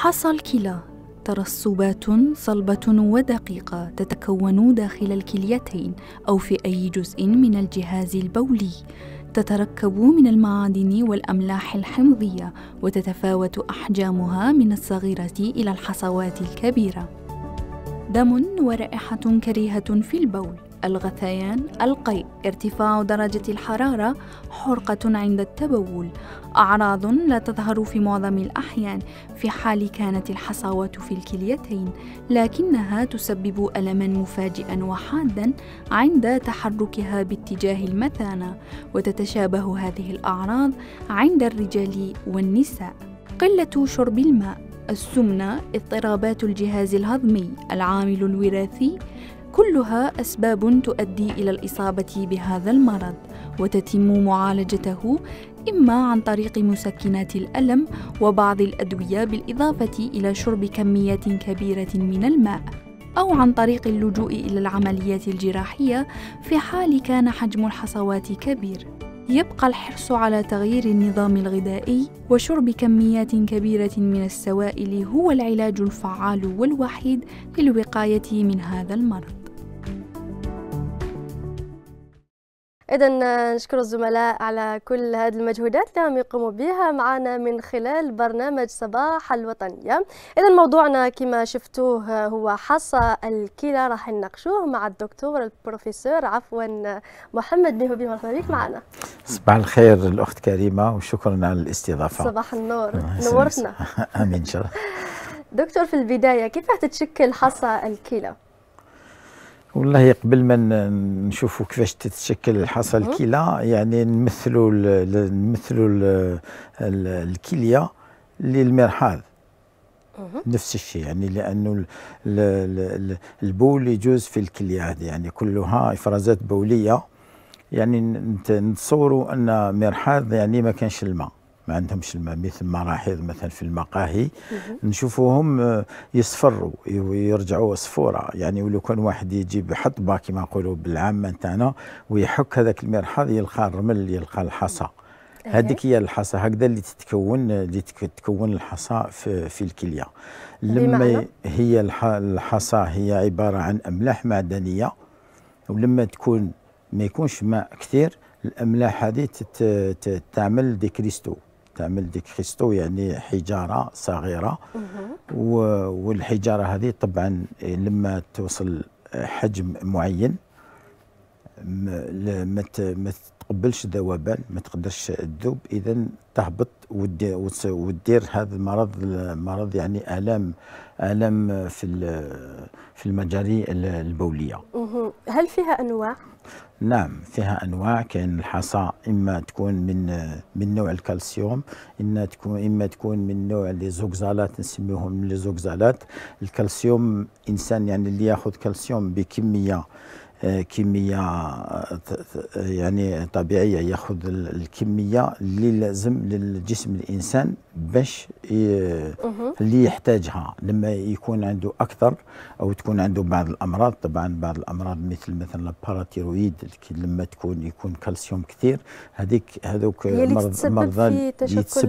حصى الكلى ترسبات صلبة ودقيقة تتكون داخل الكليتين أو في أي جزء من الجهاز البولي تتركب من المعادن والأملاح الحمضية وتتفاوت أحجامها من الصغيرة إلى الحصوات الكبيرة دم ورائحة كريهة في البول الغثيان القيء ارتفاع درجة الحرارة حرقة عند التبول أعراض لا تظهر في معظم الأحيان في حال كانت الحصوات في الكليتين لكنها تسبب ألما مفاجئا وحادا عند تحركها باتجاه المثانة وتتشابه هذه الأعراض عند الرجال والنساء قلة شرب الماء السمنة اضطرابات الجهاز الهضمي العامل الوراثي كلها اسباب تؤدي الى الاصابه بهذا المرض وتتم معالجته اما عن طريق مسكنات الالم وبعض الادويه بالاضافه الى شرب كميات كبيره من الماء او عن طريق اللجوء الى العمليات الجراحيه في حال كان حجم الحصوات كبير يبقى الحرص على تغيير النظام الغذائي وشرب كميات كبيرة من السوائل هو العلاج الفعال والوحيد للوقاية من هذا المرض. إذا نشكر الزملاء على كل هذه المجهودات اللي هم يقوموا بها معنا من خلال برنامج صباح الوطنية إذا موضوعنا كما شفتوه هو حصى الكلى راح نناقشوه مع الدكتور البروفيسور عفوا محمد بهبي مرحبا بك معنا صباح الخير الأخت كريمة وشكرا على الاستضافة صباح النور نورتنا آمين إن شاء الله دكتور في البداية كيف تتشكل حصى الكلى؟ والله قبل ما نشوفوا كيفاش تتشكل الحصى الكلى يعني نمثلوا نمثلوا الكليه للمرحاض نفس الشيء يعني لانه البول يجوز في الكليه هذه يعني كلها افرازات بوليه يعني نتصوروا ان مرحاض يعني ما كانش الماء ما عندهمش الماء مثل مراحيض مثلا في المقاهي نشوفوهم آه، يصفروا ويرجعوا صفوره يعني ولو كان واحد يجي بحطبه كما نقولوا بالعامه نتاعنا ويحك هذاك المرحاض يلقى الرمل يلقى الحصى هذيك هي الحصى هكذا اللي تتكون اللي تتكون الحصى في, في الكليه لما هي الحصى هي عباره عن املاح معدنيه ولما تكون ما يكونش ماء كثير الاملاح هذه تعمل دي كريستو تعمل ديك خيستو يعني حجاره صغيره والحجاره هذه طبعا لما توصل حجم معين ما ما تقبلش ذوبان ما تقدرش تذوب اذا تهبط ودير هذا المرض مرض يعني الام الام في في المجاري البوليه هل فيها انواع نعم فيها انواع كاين الحصى اما تكون من من نوع الكالسيوم ان تكون اما تكون من نوع لي زوكزالات نسميهم لي زوكزالات الكالسيوم انسان يعني اللي ياخذ كالسيوم بكميه كميه يعني طبيعيه ياخذ الكميه اللي لازم للجسم الانسان باش اللي يحتاجها لما يكون عنده اكثر او تكون عنده بعض الامراض طبعا بعض الامراض مثل مثلا الباراتيرويد لما تكون يكون كالسيوم كثير هذيك هذوك اللي تسبب في تشكل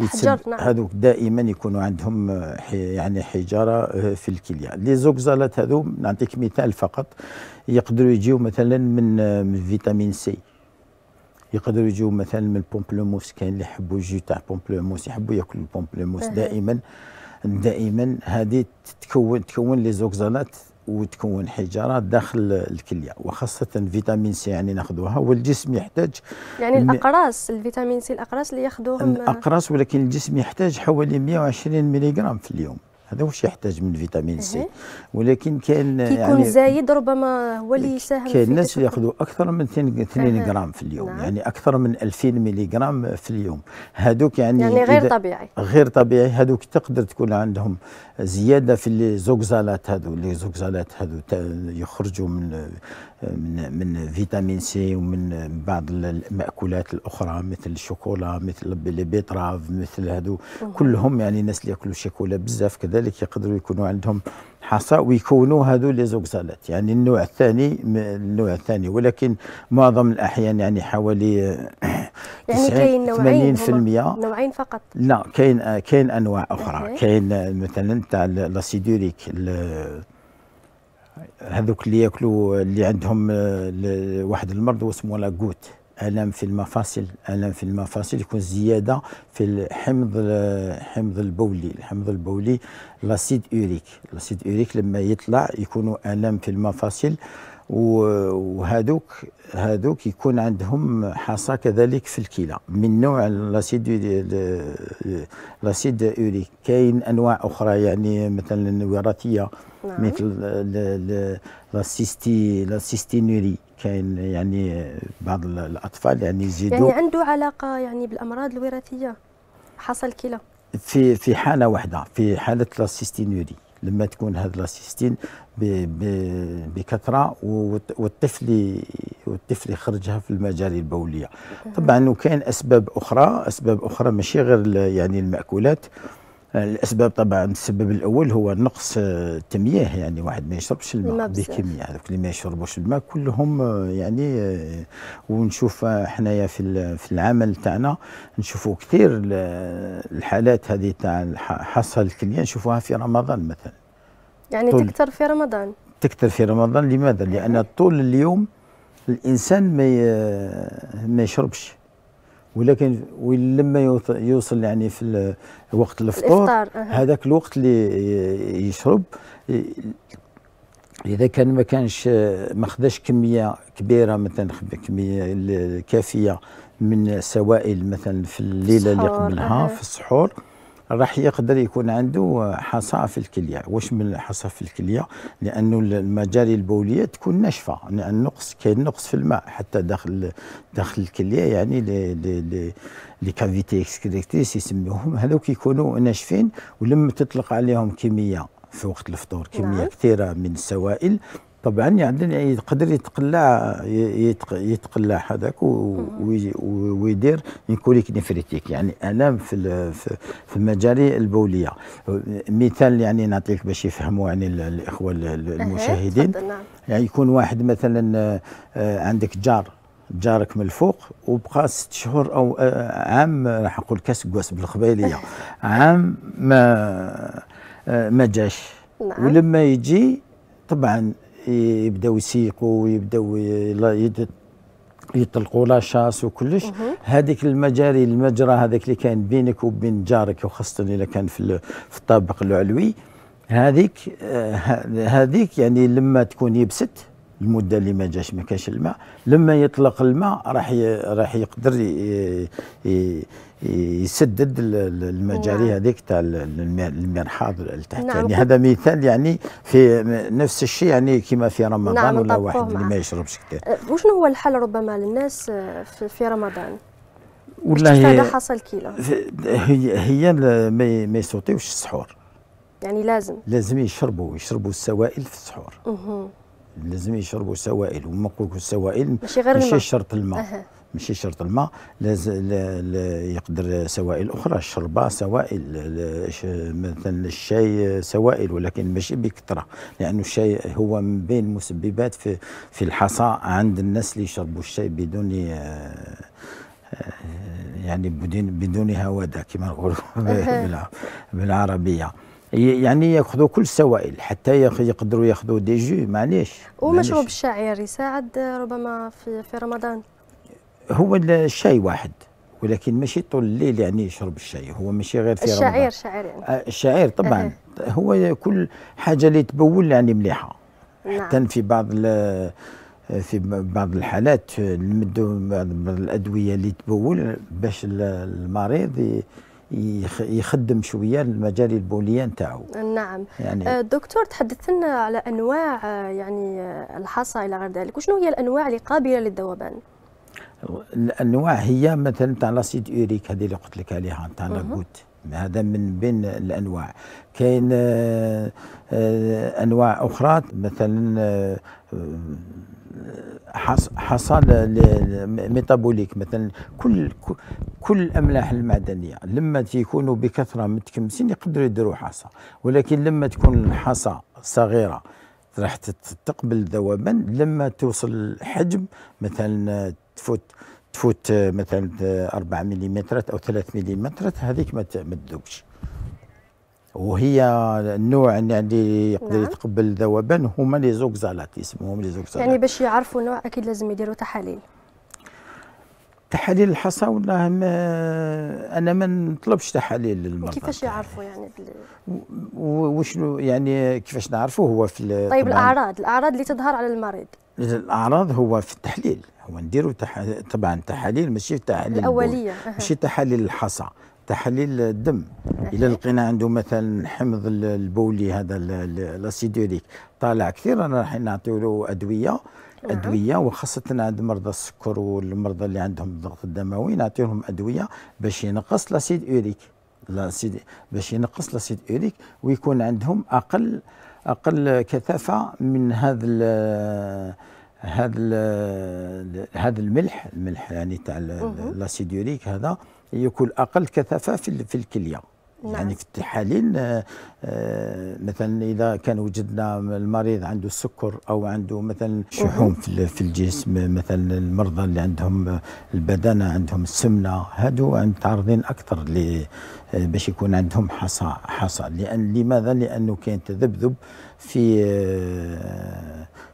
الحجر نعم هذوك دائما يكونوا عندهم حي يعني حجاره آه، في الكليه لي زوكزالات هذو نعطيك مثال فقط يقدروا يجيو مثلا آه، من فيتامين سي يقدروا يجيو مثلا من البومبلوموس كاين اللي يحبوا الجو تاع بومبلوموس يحبوا ياكلوا البومبلوموس دائما دائما هذه تكون تكون لي زوكزالات وتكون حجاره داخل الكليه وخاصه فيتامين سي يعني ناخذوها والجسم يحتاج يعني الاقراص الفيتامين سي الاقراص اللي ياخذوهم الاقراص ولكن الجسم يحتاج حوالي 120 ملغ في اليوم هذا واش يحتاج من فيتامين سي ولكن كاين كيكون يعني زايد ربما هو اللي يساهم كاين الناس اللي ياخذوا اكثر من 2 غرام في اليوم نعم. يعني اكثر من 2000 ملي غرام في اليوم هذوك يعني يعني غير طبيعي غير طبيعي هذوك تقدر تكون عندهم زياده في لي زوكزالات هذو لي زوكزالات هذو يخرجوا من من من فيتامين سي ومن بعض المأكولات الأخرى مثل الشوكولا مثل البيتراف مثل هذو كلهم يعني الناس اللي ياكلوا الشوكولا بزاف كذلك يقدروا يكونوا عندهم حصى ويكونوا هذو لي زوكسالات يعني النوع الثاني النوع الثاني ولكن معظم الاحيان يعني حوالي يعني كاين نوعين 80% نوعين فقط لا كاين كاين انواع اخرى كاين مثلا تاع لاسيدوريك هذوك اللي ياكلوا اللي عندهم آه، واحد المرض واسمه لاكوت الم في المفاصل الم في المفاصل يكون زياده في الحمض الحمض البولي الحمض البولي لاسيد اوريك لاسيد اوريك لما يطلع يكونوا الم في المفاصل وهذوك هذوك يكون عندهم حصى كذلك في الكلى من نوع لاسيد لاسيد اوريك كاين انواع اخرى يعني مثلا وراثيه نعم. مثل لاسيستي لاسيستينوري كاين يعني بعض الاطفال يعني يزيدوا يعني عنده علاقه يعني بالامراض الوراثيه حصل كلى في في حاله واحده في حاله لاسيستينوري لما تكون هذا لاسيستين بكثره والطفل والطفل يخرجها في المجاري البوليه طبعا وكاين اسباب اخرى اسباب اخرى ماشي غير يعني الماكولات الاسباب طبعا السبب الاول هو نقص آه، التمياه يعني واحد ما يشربش الماء نعم، بكميه هذوك اللي يعني ما يشربوش الماء كلهم آه، يعني آه، ونشوف حنايا في في العمل تاعنا نشوفوا كثير الحالات هذه تاع حصل الكليه نشوفوها في رمضان مثلا يعني تكثر في رمضان تكثر في رمضان لماذا لان طول اليوم الانسان ما ما يشربش ولكن لما يوصل يعني في وقت الفطور هذاك الوقت اللي يشرب اذا كان ما كانش ما خداش كميه كبيره مثلا كميه كافيه من سوائل مثلا في الليله اللي قبلها في السحور راح يقدر يكون عنده حصى في الكليه واش من حصى في الكليه لانه المجاري البوليه تكون ناشفه لان نقص كاين نقص في الماء حتى داخل داخل الكليه يعني لي لي لي لي كافيتي اكسكريتيس يسميوهم هذوك يكونوا ناشفين ولما تطلق عليهم كميه في وقت الفطور كميه نعم. كثيره من السوائل طبعا يعني يقدر يتقلع يتقلع هذاك ويدير انكوليك نفريتيك يعني الام في في المجاري البوليه مثال يعني نعطيك باش يفهموا يعني الاخوه المشاهدين نعم. يعني يكون واحد مثلا آه، عندك جار جارك من الفوق وبقى ست شهور او آه، عام راح نقول كسكواس بالقبيليه عام ما آه، ما جاش نعم. ولما يجي طبعا يبداو يسيقوا ويبداو يطلقوا لاشاس وكلش هذيك المجاري المجرى هذاك اللي كان بينك وبين جارك وخاصه اذا كان في في الطابق العلوي هذيك آه، هذيك يعني لما تكون يبست المده اللي ما جاش ما كاش الماء لما يطلق الماء راح راح يقدر يسدد المجاري نعم. هذيك تاع المرحاض التحت نعم. يعني هذا مثال يعني في نفس الشيء يعني كما في رمضان نعم ولا واحد اللي نعم. ما يشربش كثير أه، وشنو هو الحل ربما للناس آه، في رمضان والله حصل كيلو هي هي ما يسوطيوش السحور يعني لازم لازم يشربوا يشربوا السوائل في السحور لازم يشربوا سوائل وما نقولوا السوائل ماشي غير ماشي شرط الماء أه. ماشي شرط الماء لازم يقدر سوائل اخرى الشربه سوائل مثلا الشاي سوائل ولكن ماشي بكثره لانه الشاي هو من بين المسببات في في الحصى عند الناس اللي يشربوا الشاي بدون آه، آه، يعني بدون بدون هواده كما نقولوا بالعربيه يعني ياخذوا كل السوائل حتى يقدروا ياخذوا دي جو معليش ومشروب الشعير يساعد ربما في في رمضان هو الشاي واحد ولكن ماشي طول الليل يعني يشرب الشاي هو ماشي غير في الشعير رمضان الشعير شعير يعني آه، الشعير طبعا هو كل حاجه اللي تبول يعني مليحه نعم. حتى في بعض في بعض الحالات نمدوا بعض الادويه اللي تبول باش المريض يخدم شويه المجال البوليه نتاعو نعم يعني آه، دكتور تحدث لنا على انواع آه، يعني آه، الحصى الى غير ذلك وشنو هي الانواع اللي قابله للذوبان الانواع هي مثلا تاع لاسيد اوريك هذه اللي قلت لك عليها تاع لاكوت هذا من بين الانواع كاين انواع اخرى مثلا حصل ميتابوليك مثلا كل كل الاملاح المعدنيه لما تيكونوا بكثره متكمسين يقدروا يديروا حصى ولكن لما تكون الحصى صغيره راح تقبل ذوبان لما توصل الحجم مثلا تفوت تفوت مثلا 4 ملم او 3 ملم هذيك ما تذوبش وهي النوع يعني اللي يقدر نعم. يتقبل الذوبان هما لي زوكزالات يسموهم لي زوكزالات يعني باش يعرفوا النوع اكيد لازم يديروا تحاليل تحاليل الحصى والله ما انا ما نطلبش تحاليل للمرضى كيفاش يعرفوا يعني بال... وشنو يعني كيفاش نعرفوا هو في طيب الاعراض الاعراض اللي تظهر على المريض الاعراض هو في التحليل هو نديروا تح... طبعا تحاليل ماشي تحاليل الاوليه ماشي تحاليل الحصى تحاليل الدم الا لقينا عنده مثلا حمض البولي هذا الاسيدوريك طالع كثير انا راح نعطيو له ادويه نعم. ادويه وخاصه عند مرضى السكر والمرضى اللي عندهم الضغط الدموي لهم ادويه باش ينقص الاسيد اوريك الاسيد باش ينقص الاسيد اوريك ويكون عندهم اقل اقل كثافه من هذا هذا هذا الملح الملح يعني تاع الاسيد يوريك هذا يكون اقل كثافه في في الكليه يعني نعم. يعني في التحاليل آه، آه، مثلا اذا كان وجدنا المريض عنده السكر او عنده مثلا شحوم في الجسم مثلا المرضى اللي عندهم البدانه عندهم السمنه هادو متعرضين اكثر باش يكون عندهم حصى حصى لان لماذا لانه كاين تذبذب في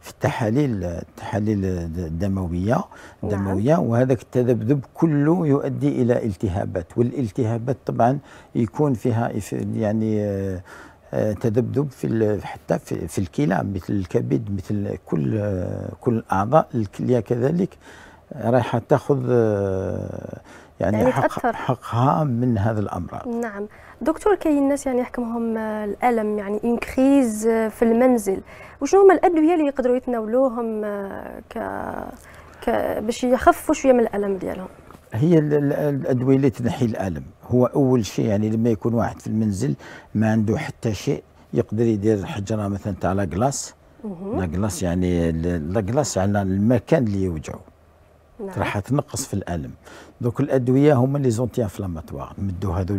في التحاليل التحاليل الدمويه نعم. الدمويه وهذاك التذبذب كله يؤدي الى التهابات والالتهابات طبعا يكون فيها يعني تذبذب في حتى في, في الكلى مثل الكبد مثل كل كل الاعضاء الكليه كذلك رايحه تاخذ يعني, يعني حق حقها من هذا الامراض نعم دكتور كاين ناس يعني يحكمهم آه، الالم يعني اون آه، كريز في المنزل وشنو هما الادويه اللي يقدروا يتناولوهم آه، ك, ك... باش يخفوا شويه من الالم ديالهم هي الادويه اللي تنحي الالم هو اول شيء يعني لما يكون واحد في المنزل ما عنده حتى شيء يقدر يدير حجره مثلا تاع لاكلاس لاكلاس يعني لاكلاس على المكان اللي يوجعه نعم. راح تنقص في الالم دوك الادويه هما لي زونتي انفلاماتوار نمدوا هذو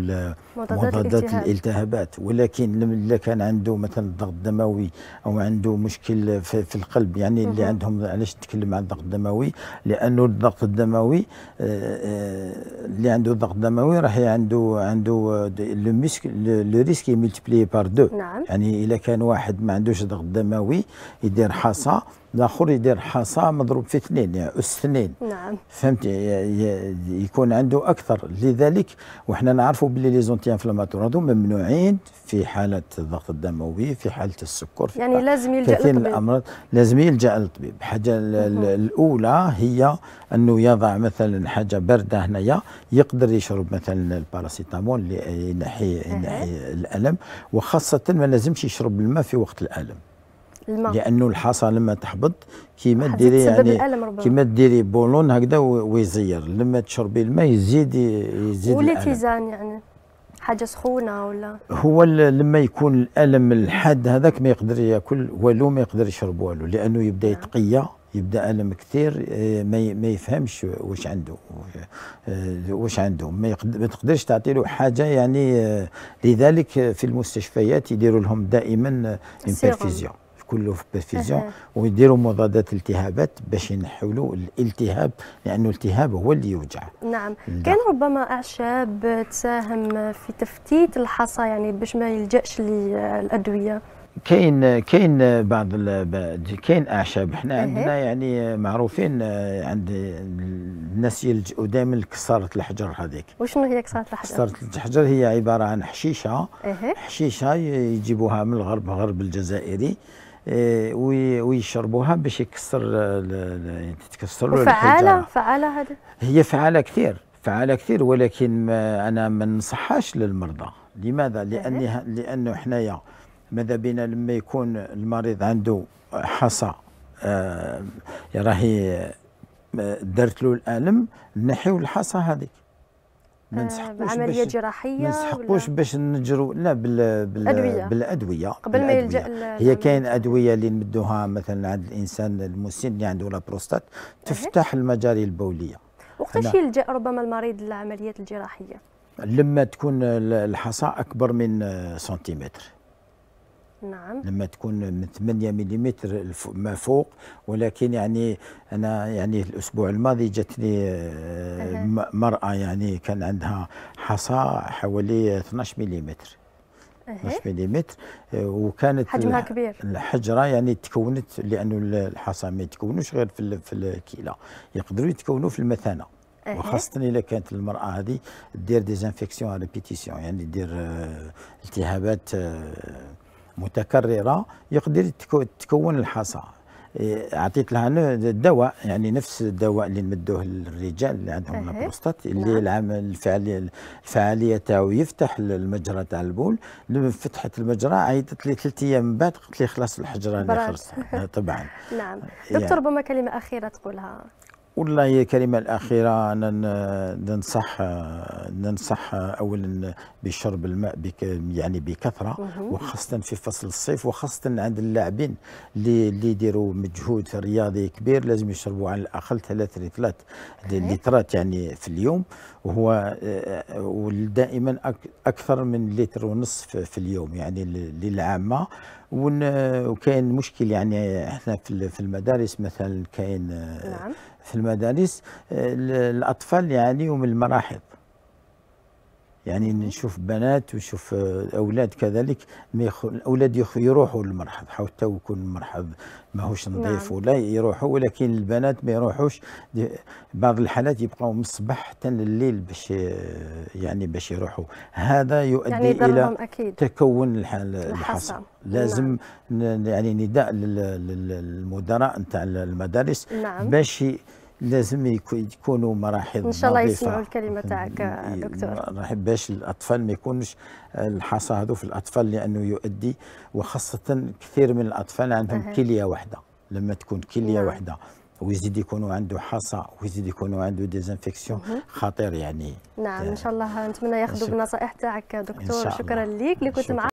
مضادات الالتهابات ولكن الا كان عنده مثلا الضغط الدموي او عنده مشكل في, في القلب يعني مم. اللي عندهم علاش تكلم عن الضغط الدموي لانه الضغط الدموي آه، آه، اللي عنده ضغط دموي راح عنده عنده لو ميسك لو ريسك ملتيبلي بار دو نعم. يعني الا كان واحد ما عندوش ضغط دموي يدير حصى الاخر يدير حصى مضروب في اثنين يعني اس اثنين نعم فهمتي يكون عنده اكثر لذلك وحنا نعرفوا باللي لي زونتي انفلاماتور هذو ممنوعين في حاله الضغط الدموي في حاله السكر في يعني لازم يلجا كثير من الامراض لازم يلجا للطبيب الحاجه الاولى هي انه يضع مثلا حاجه بارده هنايا يقدر يشرب مثلا الباراسيتامول اللي ينحي ينحي الالم وخاصه ما لازمش يشرب الماء في وقت الالم الماء لانه الحصى لما تحبط كيما ديري يعني كيما ديري بولون هكذا ويزير لما تشربي الماء يزيد يزيد ولا تيزان يعني حاجه سخونه ولا هو لما يكون الالم الحاد هذاك ما يقدر ياكل والو ما يقدر يشرب والو لانه يبدا نعم. يتقيا يبدا الم كثير آه، ما يفهمش واش عنده آه، واش عنده ما تقدرش تعطي له حاجه يعني آه، لذلك في المستشفيات يديروا لهم دائما امبرفيزيون في كله في التلفزيون ويديروا مضادات التهابات باش ينحولوا الالتهاب لانه الالتهاب هو اللي يوجع نعم ده. كان ربما اعشاب تساهم في تفتيت الحصى يعني باش ما يلجاش للادويه كاين كاين بعض كاين اعشاب احنا عندنا يعني معروفين عند الناس يلجؤوا دائما لكساره الحجر هذيك وشنو هي كساره الحجر؟ كساره الحجر هي عباره عن حشيشه حشيشه يجيبوها من الغرب غرب الجزائري إيه، ويشربوها باش يكسر يعني تكسر وفعاله فعاله هذه هي فعاله كثير فعاله كثير ولكن ما انا ما ننصحهاش للمرضى لماذا لان لانه حنايا ماذا بينا لما يكون المريض عنده حصى آه، يعني راهي آه، درت له الالم نحيو الحصى هذيك ما آه، نسحقوش عمليه جراحيه ما نسحقوش باش نجرو لا بال بال بالادويه بالادويه قبل ما يلجا هي كاين ادويه اللي نمدوها مثلا عند الانسان المسن اللي يعني عنده لابروستات بروستات تفتح المجاري البوليه وقتاش يلجا ربما المريض للعمليات الجراحيه لما تكون الحصى اكبر من سنتيمتر نعم لما تكون من 8 ملم ما فوق ولكن يعني انا يعني الاسبوع الماضي جاتني آه، مراه يعني كان عندها حصى حوالي 12 ملم 12 ملم وكانت حجمها كبير الحجره يعني تكونت لانه الحصى ما يتكونوش غير في في الكيله يقدروا يتكونوا في المثانه وخاصة إذا كانت المرأة هذه دير ديزانفيكسيون على ريبيتيسيون يعني دير آه، التهابات آه، متكررة يقدر تكون الحصى إيه، عطيت لها الدواء يعني نفس الدواء اللي نمدوه للرجال اللي عندهم البروستات اللي نعم. العمل الفعاليه الفعاليه تاعو يفتح المجرى تاع البول لما فتحت المجرى عيطت لي ثلاث ايام من بعد قلت لي خلاص الحجره اللي خلصت آه، طبعا نعم آه، دكتور ربما يعني. كلمه اخيره تقولها والله هي الكلمة الأخيرة أنا ننصح ننصح أولا بشرب الماء بك يعني بكثرة وخاصة في فصل الصيف وخاصة عند اللاعبين اللي اللي يديروا مجهود رياضي كبير لازم يشربوا على الأقل ثلاث لترات لترات يعني في اليوم وهو ودائما أكثر من لتر ونصف في اليوم يعني للعامة وكاين مشكل يعني احنا في المدارس مثلا كاين نعم. في المدارس آه، الأطفال يعانيوا من المراحض يعني نشوف بنات ونشوف آه، اولاد كذلك ما الاولاد يروحوا للمرحض حتى يكون المرحاض ماهوش نعم. نظيف نعم. ولا يروحوا ولكن البنات ما يروحوش بعض الحالات يبقاو من الصباح حتى الليل باش آه، يعني باش يروحوا هذا يؤدي يعني الى أكيد. تكون الحال الحصى نعم. لازم نعم. يعني نداء للمدراء نتاع المدارس نعم. باش لازم يكونوا مراحل ان شاء الله يسمعوا الكلمه تاعك دكتور رحب باش الاطفال ما يكونش الحصى هذو في الاطفال لانه يؤدي وخاصه كثير من الاطفال عندهم أه. كليه واحده لما تكون كليه نعم. واحده ويزيد يكونوا عنده حصى ويزيد يكونوا عنده ديزانفكسيون خطير يعني نعم ان آه. شاء الله نتمنى ياخذوا بالنصائح تاعك دكتور شكرا ليك اللي كنت معنا